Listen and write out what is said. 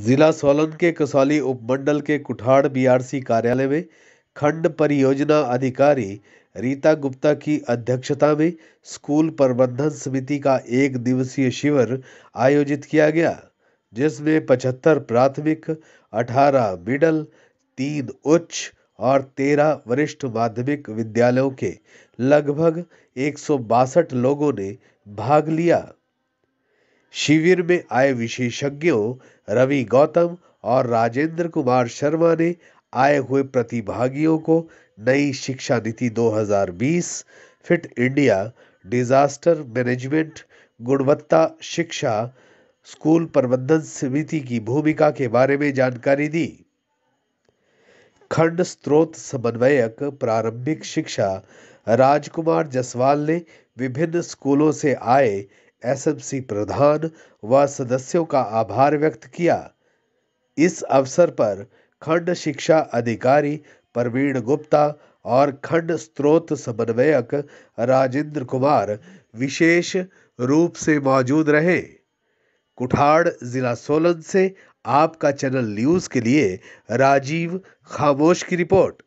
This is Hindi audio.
जिला सोलन के कसौली उपमंडल के कुठाड़ बीआरसी कार्यालय में खंड परियोजना अधिकारी रीता गुप्ता की अध्यक्षता में स्कूल प्रबंधन समिति का एक दिवसीय शिविर आयोजित किया गया जिसमें 75 प्राथमिक 18 मिडल तीन उच्च और 13 वरिष्ठ माध्यमिक विद्यालयों के लगभग एक लोगों ने भाग लिया शिविर में आए विशेषज्ञों रवि गौतम और राजेंद्र कुमार शर्मा ने आए हुए प्रतिभागियों को नई शिक्षा नीति 2020 फिट इंडिया डिजास्टर मैनेजमेंट गुणवत्ता शिक्षा स्कूल प्रबंधन समिति की भूमिका के बारे में जानकारी दी खंड स्रोत समन्वयक प्रारंभिक शिक्षा राजकुमार जसवाल ने विभिन्न स्कूलों से आए एसएमसी प्रधान व सदस्यों का आभार व्यक्त किया इस अवसर पर खंड शिक्षा अधिकारी प्रवीण गुप्ता और खंड स्रोत समन्वयक राजेंद्र कुमार विशेष रूप से मौजूद रहे कुठाड़ जिला सोलन से आपका चैनल न्यूज के लिए राजीव खामोश की रिपोर्ट